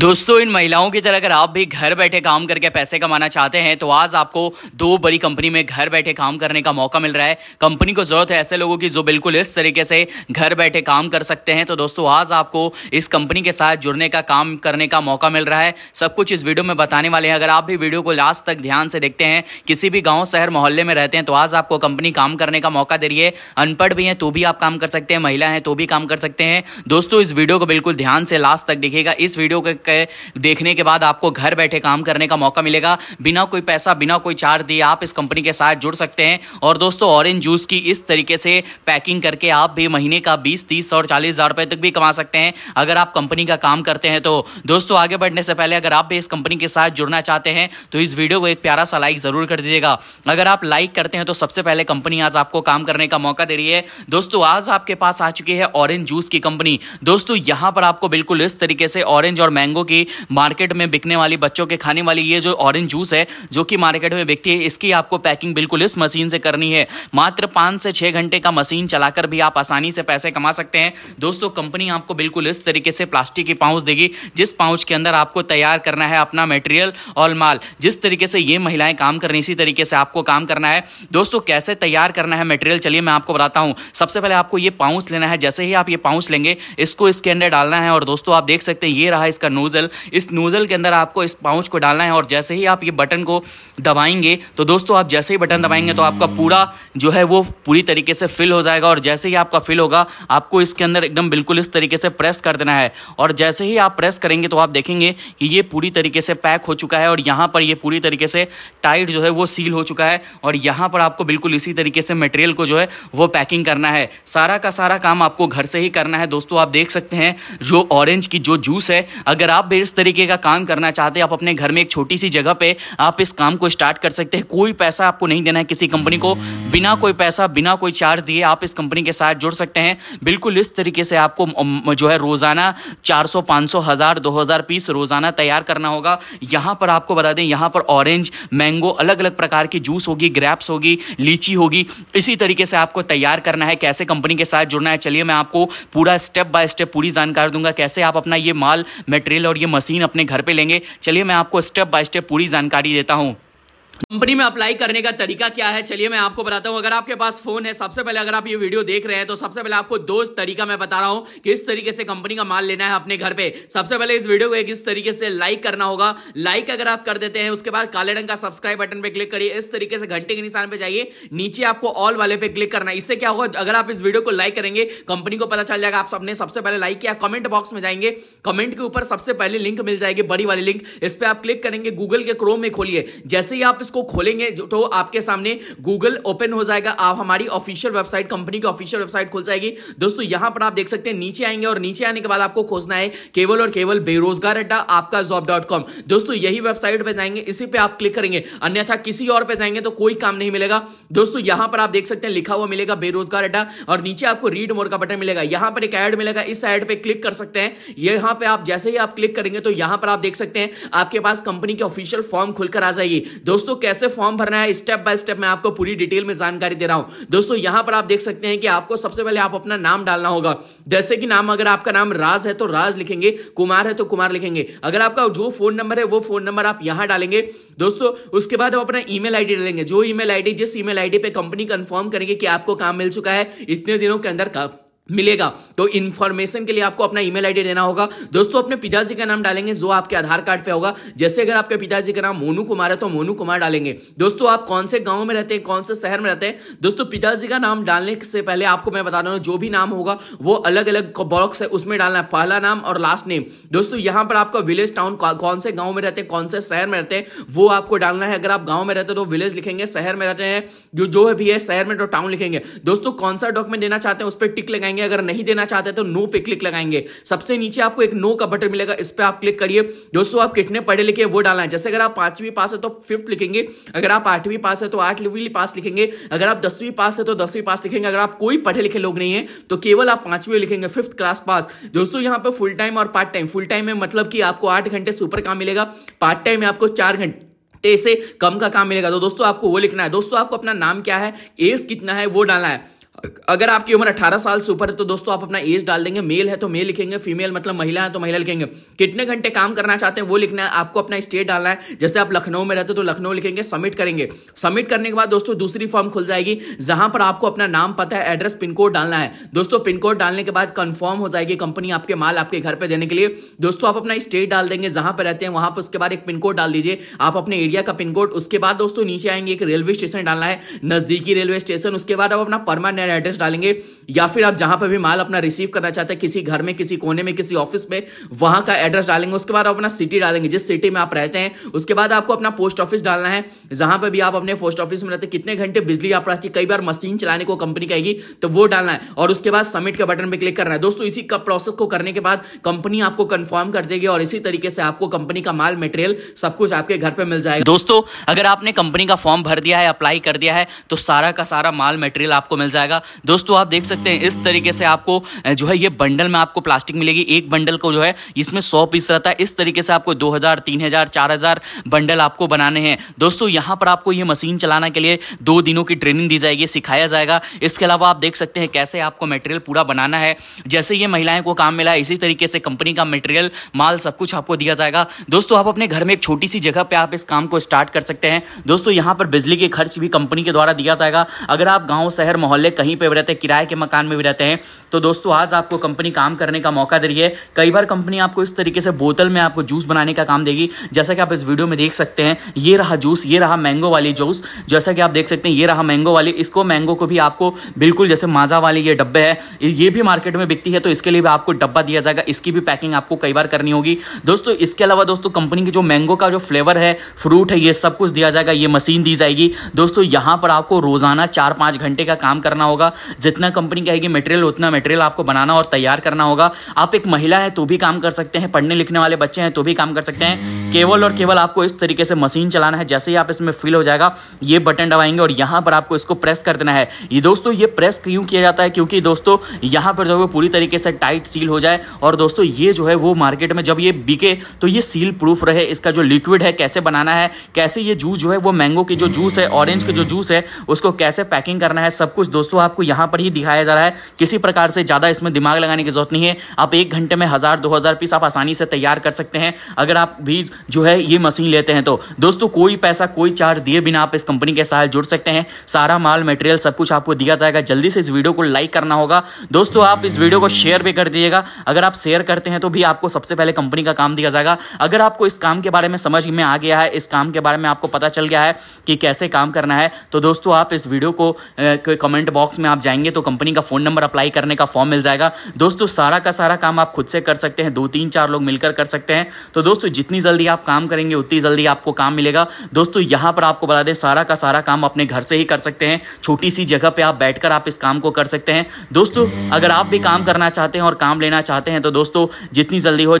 दोस्तों इन महिलाओं की तरह अगर आप भी घर बैठे काम करके पैसे कमाना चाहते हैं तो आज आपको दो बड़ी कंपनी में घर बैठे काम करने का मौका मिल रहा है कंपनी को जरूरत है ऐसे लोगों की जो बिल्कुल इस तरीके से घर बैठे काम कर सकते हैं तो दोस्तों आज आपको इस कंपनी के साथ जुड़ने का काम करने का मौका मिल रहा है सब कुछ इस वीडियो में बताने वाले हैं अगर आप भी वीडियो को लास्ट तक ध्यान से देखते हैं किसी भी गाँव शहर मोहल्ले में रहते हैं तो आज आपको कंपनी काम करने का मौका दे रही है अनपढ़ भी हैं तो भी आप काम कर सकते हैं महिला हैं तो भी काम कर सकते हैं दोस्तों इस वीडियो को बिल्कुल ध्यान से लास्ट तक देखिएगा इस वीडियो के देखने के बाद आपको घर बैठे काम करने का मौका मिलेगा बिना कोई पैसा बिना कोई चार्ज दिए आप इस कंपनी के साथ जुड़ सकते हैं और दोस्तों ऑरेंज जूस की इस तरीके से पैकिंग करके आप भी महीने का बीस तीस और चालीस हज़ार रुपए तक भी कमा सकते हैं अगर आप कंपनी का काम करते हैं तो दोस्तों आगे बढ़ने से पहले अगर आप भी इस कंपनी के साथ जुड़ना चाहते हैं तो इस वीडियो को एक प्यारा सा लाइक ज़रूर कर दीजिएगा अगर आप लाइक करते हैं तो सबसे पहले कंपनी आज आपको काम करने का मौका दे रही है दोस्तों आज आपके पास आ चुकी है ऑरेंज जूस की कंपनी दोस्तों यहां पर आपको बिल्कुल इस तरीके से ऑरेंज और मैंगो मैंगो की मार्केट में बिकने वाली बच्चों के खाने वाली ये जो ऑरेंज जूस है जो कि मार्केट में बिकती है इसकी आपको पैकिंग बिल्कुल इस मशीन से करनी है मात्र पाँच से छः घंटे का मशीन चलाकर भी आप आसानी से पैसे कमा सकते हैं दोस्तों कंपनी आपको बिल्कुल इस तरीके से प्लास्टिक की पाउच देगी जिस पाउच के अंदर आपको तैयार करना है अपना मेटेरियल और माल जिस तरीके से ये महिलाएं काम कर रही इसी तरीके से आपको काम करना है दोस्तों कैसे तैयार करना है मेटेरियल चलिए मैं आपको बताता हूँ सबसे पहले आपको ये पाउच लेना है जैसे ही आप ये पाउच लेंगे इसको इसके अंदर डालना है और दोस्तों आप देख सकते हैं ये रहा इसका नोज़ल इस नोज़ल के अंदर आपको इस पाउच को डालना है और जैसे ही आप ये बटन को दबाएंगे तो दोस्तों आप जैसे ही बटन दबाएंगे तो आपका पूरा जो है वो पूरी तरीके से फिल हो जाएगा और जैसे ही आपका फिल होगा आपको इसके अंदर एकदम बिल्कुल इस तरीके से प्रेस कर देना है और जैसे ही आप प्रेस करेंगे तो आप देखेंगे कि ये पूरी तरीके से पैक हो चुका है और यहाँ पर ये पूरी तरीके से टाइट जो है वो सील हो चुका है और यहाँ पर आपको बिल्कुल इसी तरीके से मटेरियल को जो है वो पैकिंग करना है सारा का सारा काम आपको घर से ही करना है दोस्तों आप देख सकते हैं जो ऑरेंज की जो जूस है अगर अगर आप भी इस तरीके का काम करना चाहते हैं आप अपने घर में एक छोटी सी जगह पे आप इस काम को स्टार्ट कर सकते हैं कोई पैसा आपको नहीं देना है किसी कंपनी को बिना कोई पैसा बिना कोई चार्ज दिए आप इस कंपनी के साथ जुड़ सकते हैं बिल्कुल इस तरीके से आपको जो है रोज़ाना चार सौ पाँच सौ हज़ार दो हज़ार पीस रोज़ाना तैयार करना होगा यहाँ पर आपको बता दें यहाँ पर ऑरेंज मैंगो अलग अलग प्रकार की जूस होगी ग्रैप्स होगी लीची होगी इसी तरीके से आपको तैयार करना है कैसे कंपनी के साथ जुड़ना है चलिए मैं आपको पूरा स्टेप बाय स्टेप पूरी जानकारी दूंगा कैसे आप अपना ये माल मेटेरियल व्हील और ये मशीन अपने घर पर लेंगे चलिए मैं आपको स्टेप बाय स्टेप पूरी जानकारी देता हूँ कंपनी में अप्लाई करने का तरीका क्या है चलिए मैं आपको बताता हूँ अगर आपके पास फोन है सबसे पहले अगर आप ये वीडियो देख रहे हैं तो सबसे पहले आपको दो तरीका मैं बता रहा हूँ किस तरीके से कंपनी का माल लेना है अपने घर पे सबसे पहले इस वीडियो को इस तरीके से लाइक करना होगा लाइक अगर आप कर देते हैं उसके बाद काले रंग का सब्सक्राइब बटन पे क्लिक करिए इस तरीके से घंटे के निशान पे जाइए नीचे आपको ऑल वाले पे क्लिक करना इससे क्या होगा अगर आप इस वीडियो को लाइक करेंगे कंपनी को पता चल जाएगा आप सबने सबसे पहले लाइक किया कमेंट बॉक्स में जाएंगे कमेंट के ऊपर सबसे पहले लिंक मिल जाएगी बड़ी वाली लिंक इस पर आप क्लिक करेंगे गूगल के क्रोम में खोलिए जैसे ही आप इसको खोलेंगे जो तो आपके सामने गूगल ओपन हो जाएगा आप हमारी ऑफिशियल वेबसाइट कंपनी की ऑफिशियल वेबसाइट खुल जाएगी दोस्तों यहां पर आप देख सकते हैं नीचे आएंगे और नीचे आने के बाद आपको खोजना है केवल और केवल बेरोजगार अड्डा आपका जॉब डॉट कॉम दोस्तों यही वेबसाइट पर जाएंगे इसी पर आप क्लिक करेंगे अन्यथा किसी और पे जाएंगे तो कोई काम नहीं मिलेगा दोस्तों यहां पर आप देख सकते हैं लिखा हुआ मिलेगा बेरोजगार अड्डा और नीचे आपको रीड मोर का बटन मिलेगा यहां पर एक एड मिलेगा इस एड पे क्लिक कर सकते हैं यहां पे आप जैसे ही आप क्लिक करेंगे तो यहां पर आप देख सकते हैं आपके पास कंपनी की ऑफिशियल फॉर्म खुलकर आ जाएगी दोस्तों कैसे फॉर्म भरना है स्टेप बाय स्टेप मैं आपको पूरी डिटेल में जानकारी दे रहा हूं दोस्तों यहां पर आप देख सकते हैं कि आपको सबसे पहले आप अपना नाम डालना होगा जैसे कि नाम अगर आपका नाम राज है तो राज लिखेंगे कुमार है तो कुमार लिखेंगे अगर आपका जो फोन नंबर है वो फोन नंबर आप यहां डालेंगे दोस्तों उसके बाद आप अपना ईमेल आईडी डालेंगे जो ईमेल आईडी जिस ईमेल आईडी पे कंपनी कंफर्म करेंगे कि आपको काम मिल चुका है इतने दिनों के अंदर का मिलेगा तो इन्फॉर्मेशन के लिए आपको अपना ईमेल आईडी देना होगा दोस्तों अपने पिताजी का नाम डालेंगे जो आपके आधार कार्ड पे होगा जैसे अगर आपके पिताजी का नाम मोनू कुमार है तो मोनू कुमार डालेंगे दोस्तों आप कौन से गांव में रहते हैं कौन से शहर में रहते हैं दोस्तों पिताजी का नाम डालने से पहले आपको मैं बता रहा हूं जो भी नाम होगा वो अलग अलग बॉक्स है उसमें डालना है पहला नाम और लास्ट नेम दोस्तों यहाँ पर आपका विलेज टाउन कौन से गाँव में रहते हैं कौन से शहर में रहते हैं वो आपको डालना है अगर आप गाँव में रहते तो विलेज लिखेंगे शहर में रहते हैं जो जो भी है शहर में तो टाउन लिखेंगे दोस्तों कौन सा डॉक्यूमेंट देना चाहते हैं उस पर टिक लगाएंगे करेंगे अगर नहीं देना चाहते तो नो पे क्लिक लगाएंगे सबसे नीचे आपको एक नो का बटन मिलेगा इस पर आप क्लिक करिए दोस्तों आप कितने पढ़े लिखे वो डालना है जैसे अगर आप पांचवी पास है तो फिफ्थ लिखेंगे अगर आप आठवीं पास है तो आठवीं पास लिखेंगे अगर आप दसवीं पास है तो दसवीं पास लिखेंगे अगर आप कोई पढ़े लिखे लोग नहीं है तो केवल आप पांचवी लिखेंगे फिफ्थ क्लास पास दोस्तों यहाँ पे फुल टाइम और पार्ट टाइम फुल टाइम में मतलब कि आपको आठ घंटे से ऊपर काम मिलेगा पार्ट टाइम में आपको चार घंटे से कम का काम मिलेगा तो दोस्तों आपको वो लिखना है दोस्तों आपको अपना नाम क्या है एज कितना है वो डालना है अगर आपकी उम्र 18 साल से ऊपर है तो दोस्तों आप अपना एज डाल देंगे मेल है तो मेल लिखेंगे फीमेल मतलब महिला है तो महिला लिखेंगे कितने घंटे काम करना चाहते हैं वो लिखना है आपको अपना स्टेट डालना है जैसे आप लखनऊ में रहते हो तो लखनऊ लिखेंगे सबमिट करेंगे सबमिट करने के बाद दोस्तों दूसरी फॉर्म खुल जाएगी जहां पर आपको अपना नाम पता है एड्रेस पिन कोड डालना है दोस्तों पिन कोड डालने के बाद कंफर्म हो जाएगी कंपनी आपके माल आपके घर पर देने के लिए दोस्तों आप अपना स्टेट डाल देंगे जहां पर रहते हैं वहां पर उसके बाद एक पिन कोड डाल दीजिए आप अपने एरिया का पिन कोड उसके बाद दोस्तों नीचे आएंगे एक रेलवे स्टेशन डालना है नजदीकी रेलवे स्टेशन उसके बाद आप अपना परमानेंट ऑनलाइन एड्रेस डालेंगे या फिर आप जहां पर भी माल अपना रिसीव करना चाहते हैं किसी घर में किसी कोने में किसी ऑफिस में वहां का एड्रेस डालेंगे उसके बाद अपना सिटी डालेंगे जिस सिटी में आप रहते हैं उसके बाद आपको अपना पोस्ट ऑफिस डालना है जहां पर भी आप अपने पोस्ट ऑफिस में रहते हैं कितने घंटे बिजली आप रहती कई बार मशीन चलाने को कंपनी कहेगी तो वो डालना है और उसके बाद सबमिट के बटन पर क्लिक करना है दोस्तों इसी का प्रोसेस को करने के बाद कंपनी आपको कंफर्म कर देगी और इसी तरीके से आपको कंपनी का माल मटेरियल सब कुछ आपके घर पर मिल जाएगा दोस्तों अगर आपने कंपनी का फॉर्म भर दिया है अप्लाई कर दिया है तो सारा का सारा माल मटेरियल आपको मिल जाएगा मिलेगा दोस्तों आप देख सकते हैं इस तरीके से आपको जो है ये बंडल में आपको प्लास्टिक मिलेगी एक बंडल को जो है इसमें सौ पीस रहता है इस तरीके से आपको दो हज़ार तीन हज़ार चार हज़ार बंडल आपको बनाने हैं दोस्तों यहां पर आपको ये मशीन चलाना के लिए दो दिनों की ट्रेनिंग दी जाएगी सिखाया जाएगा इसके अलावा आप देख सकते हैं कैसे आपको मटेरियल पूरा बनाना है जैसे ये महिलाएं को काम मिला इसी तरीके से कंपनी का मटेरियल माल सब कुछ आपको दिया जाएगा दोस्तों आप अपने घर में एक छोटी सी जगह पर आप इस काम को स्टार्ट कर सकते हैं दोस्तों यहां पर बिजली के खर्च भी कंपनी के द्वारा दिया जाएगा अगर आप गांव शहर मोहल्ले कहीं वहीं पर भी रहते हैं किराए के मकान में भी रहते हैं तो दोस्तों आज आपको कंपनी काम करने का मौका दे रही है कई बार कंपनी आपको इस तरीके से बोतल में आपको जूस बनाने का काम देगी जैसा कि आप इस वीडियो में देख सकते हैं ये रहा जूस ये रहा मैंगो वाली जूस जैसा कि आप देख सकते हैं ये रहा मैंगो वाली इसको मैंगो को भी आपको बिल्कुल जैसे माजा वाले ये डब्बे है ये भी मार्केट में बिकती है तो इसके लिए भी आपको डब्बा दिया जाएगा इसकी भी पैकिंग आपको कई बार करनी होगी दोस्तों इसके अलावा दोस्तों कंपनी की जो मैंगो का जो फ्लेवर है फ्रूट है ये सब कुछ दिया जाएगा ये मशीन दी जाएगी दोस्तों यहाँ पर आपको रोजाना चार पाँच घंटे का काम करना होगा जितना कंपनी कहेगी मटेरियल उतना मटेरियल आपको बनाना और तैयार करना होगा आप एक महिला है तो भी काम कर सकते हैं पढ़ने लिखने वाले बच्चे हैं तो भी काम कर सकते हैं केवल और केवल आपको इस तरीके से मशीन चलाना है जैसे ही आप इसमें फिल हो जाएगा ये बटन दबाएंगे और यहाँ पर आपको इसको प्रेस कर देना है ये दोस्तों ये प्रेस क्यों किया जाता है क्योंकि दोस्तों यहाँ पर जो है पूरी तरीके से टाइट सील हो जाए और दोस्तों ये जो है वो मार्केट में जब ये बिके तो ये सील प्रूफ रहे इसका जो लिक्विड है कैसे बनाना है कैसे ये जूस जो है वो मैंगो की जो जूस है ऑरेंज के जो जूस है उसको कैसे पैकिंग करना है सब कुछ दोस्तों आपको यहाँ पर ही दिखाया जा रहा है किसी प्रकार हज़ार से ज़्यादा इसमें दिमाग लगाने की ज़रूरत नहीं है आप एक घंटे में हज़ार दो हज़ार पीस आप आसानी से तैयार कर सकते हैं अगर आप भी जो है ये मशीन लेते हैं तो दोस्तों कोई पैसा कोई चार्ज दिए बिना आप इस कंपनी के साथ जुड़ सकते हैं सारा माल मेटेरियल सब कुछ आपको दिया जाएगा जल्दी से इस वीडियो को लाइक करना होगा दोस्तों आप इस वीडियो को शेयर भी कर दीजिएगा अगर आप शेयर करते हैं तो भी आपको सबसे पहले कंपनी का काम दिया जाएगा अगर आपको इस काम के बारे में समझ में आ गया है इस काम के बारे में आपको पता चल गया है कि कैसे काम करना है तो दोस्तों आप इस वीडियो को कमेंट बॉक्स में आप जाएंगे तो कंपनी का फ़ोन नंबर अप्लाई करने का का फॉर्म मिल जाएगा दोस्तों सारा का सारा काम आप खुद से कर सकते हैं दो तीन चार लोग मिलकर कर सकते हैं तो दोस्तों जितनी जल्दी आप काम करेंगे उतनी जल्दी आपको काम मिलेगा दोस्तों यहां पर आपको बता दें सारा का सारा काम अपने घर से ही कर सकते हैं छोटी सी जगह पर आप बैठकर आप इस काम को कर सकते हैं दोस्तों अगर आप भी काम करना चाहते हैं और काम लेना चाहते हैं तो दोस्तों जितनी जल्दी हो